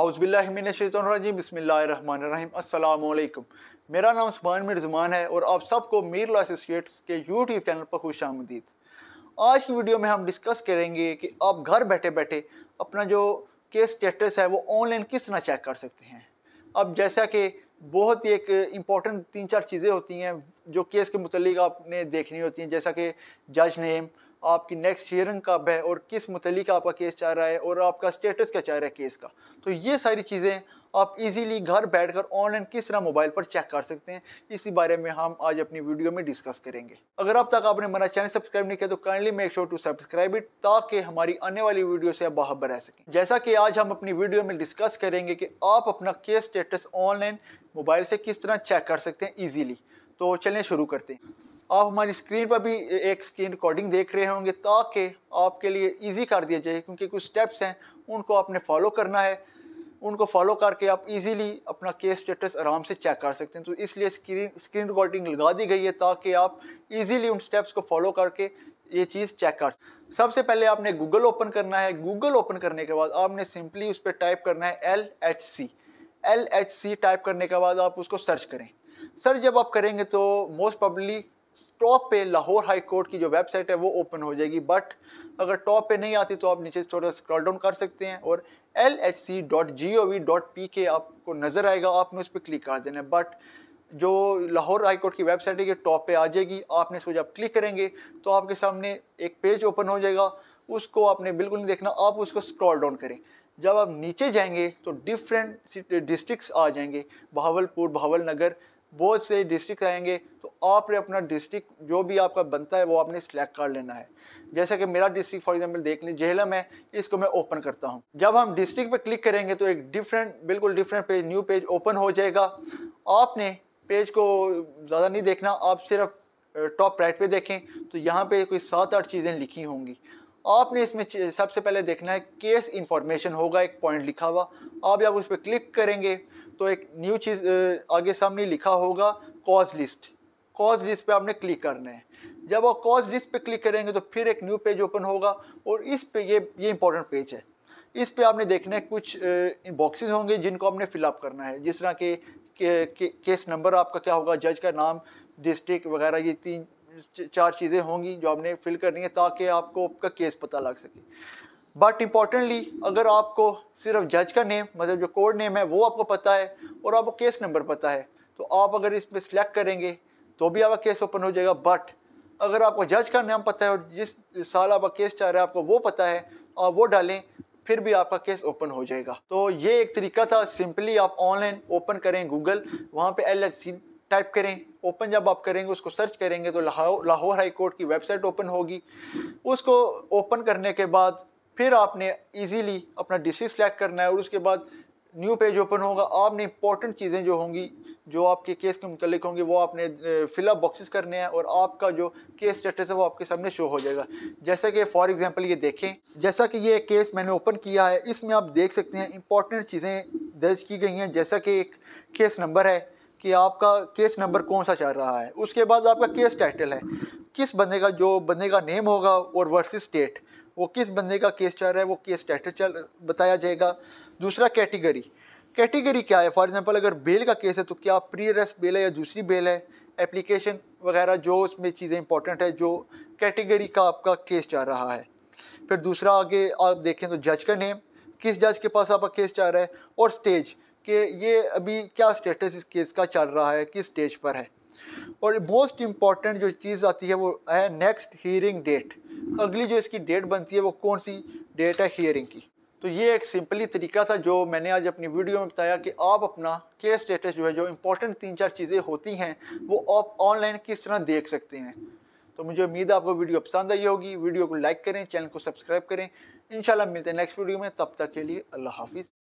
अस्सलाम बसमिल्लाम मेरा नाम सुबहान मिर्जमान है और आप सबको मीर लॉ एसोसिएट्स के यूट्यूब चैनल पर खुश आमदीद आज की वीडियो में हम डिस्कस करेंगे कि आप घर बैठे बैठे अपना जो केस स्टेटस है वो ऑनलाइन किस तरह चेक कर सकते हैं अब जैसा कि बहुत ही एक इम्पॉर्टेंट तीन चार चीज़ें होती हैं जो केस के मतलब आपने देखनी होती हैं जैसा कि जज नेम आपकी नेक्स्ट हियरिंग कब है और किस मुतलिक आपका केस चाह रहा है और आपका स्टेटस क्या चाह रहा है केस का तो ये सारी चीज़ें आप इजीली घर बैठकर ऑनलाइन किस तरह मोबाइल पर चेक कर सकते हैं इसी बारे में हम आज अपनी वीडियो में डिस्कस करेंगे अगर अब तक आपने हमारा चैनल सब्सक्राइब नहीं किया तो kindly make sure to subscribe it ताकि हमारी आने वाली वीडियो से आप बाहर रह सकें जैसा कि आज हम अपनी वीडियो में डिस्कस करेंगे कि आप अपना केस स्टेटस ऑनलाइन मोबाइल से किस तरह चेक कर सकते हैं ईजिली तो चलें शुरू करते हैं आप हमारी स्क्रीन पर भी एक स्क्रीन रिकॉर्डिंग देख रहे होंगे ताकि आपके लिए इजी कर दिया जाए क्योंकि कुछ स्टेप्स हैं उनको आपने फॉलो करना है उनको फॉलो करके आप इजीली अपना केस स्टेटस आराम से चेक कर सकते हैं तो इसलिए स्क्रीन स्क्रीन रिकॉर्डिंग लगा दी गई है ताकि आप इजीली उन स्टेप्स को फॉलो करके ये चीज़ चेक कर सबसे पहले आपने गूगल ओपन करना है गूगल ओपन करने के बाद आपने सिंपली उस पर टाइप करना है L H C L H C type करने के बाद आप उसको सर्च करें सर जब आप करेंगे तो मोस्ट पब्ली टॉप पे लाहौर हाई कोर्ट की जो वेबसाइट है वो ओपन हो जाएगी बट अगर टॉप पे नहीं आती तो आप नीचे थोड़ा स्क्रॉल डाउन कर सकते हैं और L H C dot G O V dot P K आपको नज़र आएगा आपने उस पर क्लिक कर देना है बट जो लाहौर हाई कोर्ट की वेबसाइट है ये टॉप पे आ जाएगी आपने इसको जब क्लिक करेंगे तो आपके सामने एक पेज ओपन हो जाएगा उसको आपने बिल्कुल नहीं देखना आप उसको स्क्रॉल डाउन करें जब आप नीचे जाएंगे तो डिफरेंट डिस्ट्रिक्ट्स आ जाएंगे बहावलपुर बहावल नगर बहुत से डिस्ट्रिक्ट आएंगे तो आपने अपना डिस्ट्रिक्ट जो भी आपका बनता है वो आपने सेलेक्ट कर लेना है जैसा कि मेरा डिस्ट्रिक्ट फॉर एग्जांपल देख लें जेहलम है इसको मैं ओपन करता हूँ जब हम डिस्ट्रिक्ट पे क्लिक करेंगे तो एक डिफरेंट बिल्कुल different page new page open हो जाएगा आपने पेज को ज़्यादा नहीं देखना आप सिर्फ टॉप राइट पे देखें तो यहाँ पे कोई सात आठ चीज़ें लिखी होंगी आपने इसमें सबसे पहले देखना है केस इन्फॉर्मेशन होगा एक पॉइंट लिखा हुआ आप जब उस पर क्लिक करेंगे तो एक न्यू चीज़ आगे सामने लिखा होगा कॉज लिस्ट कॉज लिस्ट पे आपने क्लिक करना है जब आप कॉज लिस्ट पे क्लिक करेंगे तो फिर एक न्यू पेज ओपन होगा और इस पे ये ये इंपॉर्टेंट पेज है इस पे आपने देखना है कुछ बॉक्सेस होंगे जिनको आपने फिलअप करना है जिस तरह के, के, के केस नंबर आपका क्या होगा जज का नाम डिस्ट्रिक्ट वगैरह ये तीन चार चीज़ें होंगी जो आपने फिल करनी है ताकि आपको आपका केस पता लग सके बट इम्पॉर्टेंटली अगर आपको सिर्फ जज का नेम मतलब जो कोड नेम है वो आपको पता है और आपको केस नंबर पता है तो आप अगर इस पर सिलेक्ट करेंगे तो भी आपका केस ओपन हो जाएगा बट अगर आपको जज का नाम पता है और जिस साल आपका केस चाह रहे हैं आपको वो पता है आप वो डालें फिर भी आपका केस ओपन हो जाएगा तो ये एक तरीका था सिंपली आप ऑनलाइन ओपन करें गूगल वहाँ पे एल टाइप करें ओपन जब आप करेंगे उसको सर्च करेंगे तो लाहौर लाहौर हाई कोर्ट की वेबसाइट ओपन होगी उसको ओपन करने के बाद फिर आपने इजीली अपना डिसीज सेलेक्ट करना है और उसके बाद न्यू पेज ओपन होगा आपने इंपॉर्टेंट चीज़ें जो होंगी जो आपके केस के मुतल होंगी वो आपने फिलअप बॉक्सेस करने हैं और आपका जो केस स्टेटस है वो आपके सामने शो हो जाएगा जैसा कि फॉर एग्जांपल ये देखें जैसा कि ये केस मैंने ओपन किया है इसमें आप देख सकते हैं इंपॉर्टेंट चीज़ें दर्ज की गई हैं जैसा कि एक केस नंबर है कि आपका केस नंबर कौन सा चल रहा है उसके बाद आपका केस टाइटल है किस बंदे का जो बंदे का नेम होगा और वर्सेस स्टेट वो किस बंदे का केस चल रहा है वो केस स्टैटस चल बताया जाएगा दूसरा कैटेगरी कैटेगरी क्या है फॉर एग्जांपल अगर बेल का केस है तो क्या प्री अरेस्ट बेल है या दूसरी बेल है एप्लीकेशन वगैरह जो उसमें चीज़ें इंपॉर्टेंट है जो कैटेगरी का आपका केस चल रहा है फिर दूसरा आगे आप देखें तो जज का नेम किस जज के पास आपका केस चल रहा है और स्टेज कि ये अभी क्या स्टेटस इस केस का चल रहा है किस स्टेज पर है और मोस्ट इम्पॉर्टेंट जो चीज़ आती है वो है नेक्स्ट हियरिंग डेट अगली जो इसकी डेट बनती है वो कौन सी डेट है हियरिंग की तो ये एक सिंपली तरीका था जो मैंने आज अपनी वीडियो में बताया कि आप अपना केस स्टेटस जो है जो इंपॉर्टेंट तीन चार चीज़ें होती हैं वो आप ऑनलाइन किस तरह देख सकते हैं तो मुझे उम्मीद है आपको वीडियो पसंद आई होगी वीडियो को लाइक करें चैनल को सब्सक्राइब करें इंशाल्लाह मिलते हैं नेक्स्ट वीडियो में तब तक के लिए अल्लाह हाफिज़